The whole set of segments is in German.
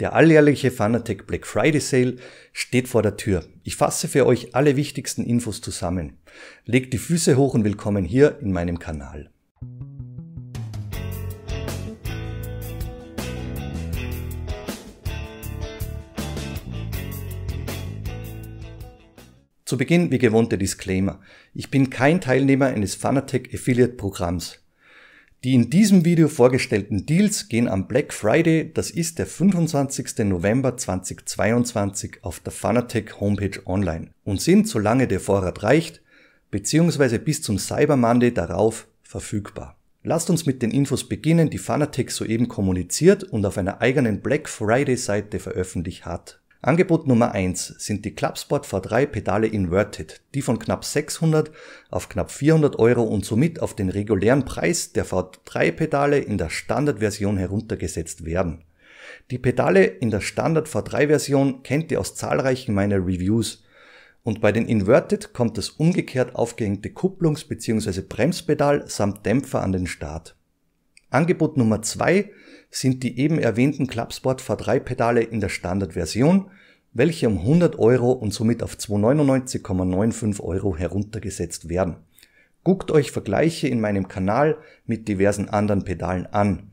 Der alljährliche Fanatec Black Friday Sale steht vor der Tür. Ich fasse für euch alle wichtigsten Infos zusammen. Legt die Füße hoch und willkommen hier in meinem Kanal. Zu Beginn wie gewohnt der Disclaimer. Ich bin kein Teilnehmer eines Fanatec Affiliate Programms. Die in diesem Video vorgestellten Deals gehen am Black Friday, das ist der 25. November 2022, auf der Fanatec Homepage online und sind, solange der Vorrat reicht, beziehungsweise bis zum Cyber Monday darauf verfügbar. Lasst uns mit den Infos beginnen, die Fanatec soeben kommuniziert und auf einer eigenen Black Friday Seite veröffentlicht hat. Angebot Nummer 1 sind die Clubsport V3 Pedale Inverted, die von knapp 600 auf knapp 400 Euro und somit auf den regulären Preis der V3 Pedale in der Standardversion heruntergesetzt werden. Die Pedale in der Standard V3 Version kennt ihr aus zahlreichen meiner Reviews. Und bei den Inverted kommt das umgekehrt aufgehängte Kupplungs- bzw. Bremspedal samt Dämpfer an den Start. Angebot Nummer 2 sind die eben erwähnten Clubsport V3-Pedale in der Standardversion, welche um 100 Euro und somit auf 299,95 Euro heruntergesetzt werden. Guckt euch Vergleiche in meinem Kanal mit diversen anderen Pedalen an.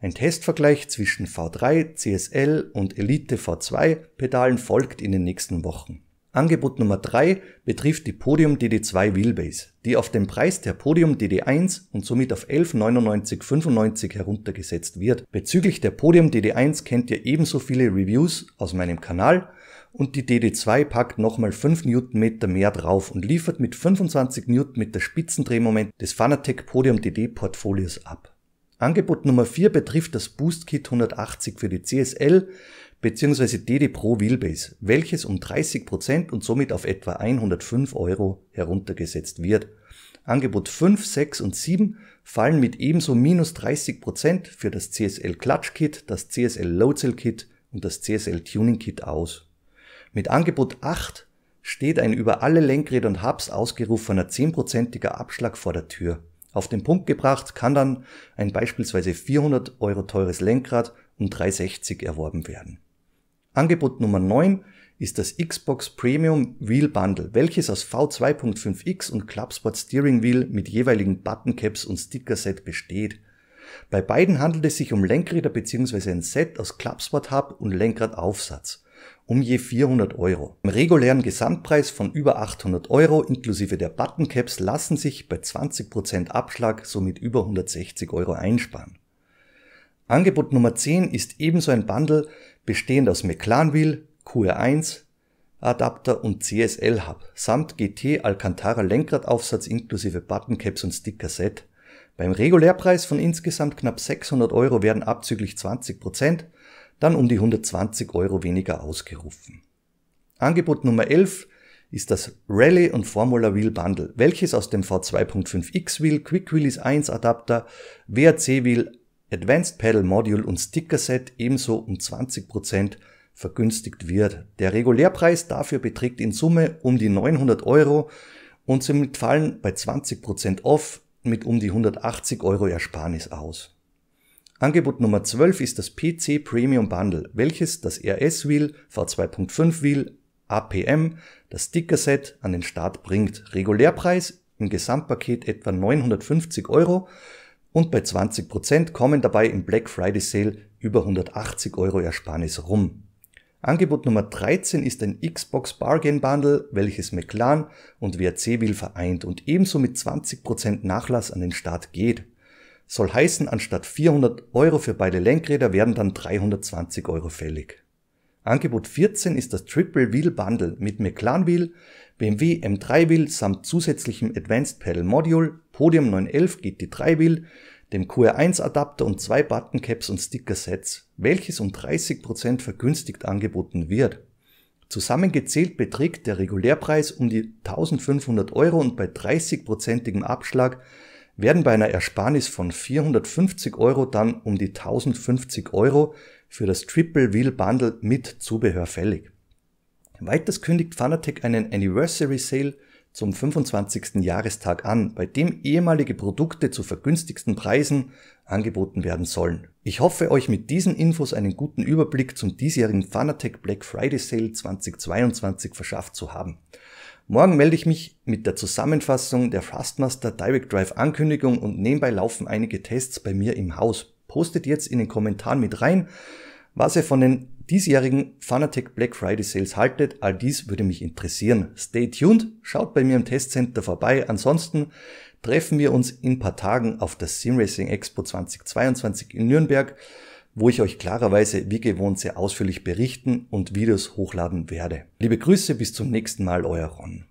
Ein Testvergleich zwischen V3, CSL und Elite V2 Pedalen folgt in den nächsten Wochen. Angebot Nummer 3 betrifft die Podium DD2 Wheelbase, die auf den Preis der Podium DD1 und somit auf 11,9995 heruntergesetzt wird. Bezüglich der Podium DD1 kennt ihr ebenso viele Reviews aus meinem Kanal und die DD2 packt nochmal 5 Newtonmeter mehr drauf und liefert mit 25 Newtonmeter Spitzendrehmoment des Fanatec Podium DD Portfolios ab. Angebot Nummer 4 betrifft das Boost Kit 180 für die CSL, bzw. DD Pro Wheelbase, welches um 30% und somit auf etwa 105 Euro heruntergesetzt wird. Angebot 5, 6 und 7 fallen mit ebenso minus 30% für das CSL Clutch Kit, das CSL Lowzell Kit und das CSL Tuning Kit aus. Mit Angebot 8 steht ein über alle Lenkräder und Hubs ausgerufener 10%iger Abschlag vor der Tür. Auf den Punkt gebracht kann dann ein beispielsweise 400 Euro teures Lenkrad um 360 erworben werden. Angebot Nummer 9 ist das Xbox Premium Wheel Bundle, welches aus V2.5x und Clubsport Steering Wheel mit jeweiligen Buttoncaps und Stickerset besteht. Bei beiden handelt es sich um Lenkräder bzw. ein Set aus Clubsport-Hub und Lenkradaufsatz um je 400 Euro. Im regulären Gesamtpreis von über 800 Euro inklusive der Buttoncaps lassen sich bei 20% Abschlag somit über 160 Euro einsparen. Angebot Nummer 10 ist ebenso ein Bundle bestehend aus mclaren wheel QR1, Adapter und CSL Hub samt GT Alcantara Lenkradaufsatz inklusive Buttoncaps und Sticker-Set. Beim Regulärpreis von insgesamt knapp 600 Euro werden abzüglich 20% dann um die 120 Euro weniger ausgerufen. Angebot Nummer 11 ist das Rallye und Formula Wheel Bundle, welches aus dem V2.5X Wheel, Quick Release 1 Adapter, WRC Wheel, Advanced Pedal Module und Stickerset ebenso um 20% vergünstigt wird. Der Regulärpreis dafür beträgt in Summe um die 900 Euro und somit fallen bei 20% off mit um die 180 Euro Ersparnis aus. Angebot Nummer 12 ist das PC Premium Bundle, welches das RS-Wheel, V2.5-Wheel, APM, das Stickerset an den Start bringt. Regulärpreis im Gesamtpaket etwa 950 Euro und bei 20% kommen dabei im Black Friday Sale über 180 Euro Ersparnis rum. Angebot Nummer 13 ist ein Xbox Bargain Bundle, welches McLaren und WRC will vereint und ebenso mit 20% Nachlass an den Start geht. Soll heißen, anstatt 400 Euro für beide Lenkräder werden dann 320 Euro fällig. Angebot 14 ist das Triple Wheel Bundle mit McLaren Wheel, BMW M3 Wheel samt zusätzlichem Advanced Pedal Module, Podium 911 GT3 Wheel, dem QR1-Adapter und zwei Buttoncaps und Sticker Sets, welches um 30% vergünstigt angeboten wird. Zusammengezählt beträgt der Regulärpreis um die 1500 Euro und bei 30%igem Abschlag werden bei einer Ersparnis von 450 Euro dann um die 1050 Euro für das Triple Wheel Bundle mit Zubehör fällig. Weiters kündigt Fanatec einen Anniversary Sale zum 25. Jahrestag an, bei dem ehemalige Produkte zu vergünstigsten Preisen angeboten werden sollen. Ich hoffe, euch mit diesen Infos einen guten Überblick zum diesjährigen Fanatec Black Friday Sale 2022 verschafft zu haben. Morgen melde ich mich mit der Zusammenfassung der Fastmaster Direct Drive Ankündigung und nebenbei laufen einige Tests bei mir im Haus. Postet jetzt in den Kommentaren mit rein, was ihr von den diesjährigen Fanatec Black Friday Sales haltet, all dies würde mich interessieren. Stay tuned, schaut bei mir im Testcenter vorbei. Ansonsten treffen wir uns in ein paar Tagen auf der Simracing Expo 2022 in Nürnberg, wo ich euch klarerweise wie gewohnt sehr ausführlich berichten und Videos hochladen werde. Liebe Grüße, bis zum nächsten Mal, euer Ron.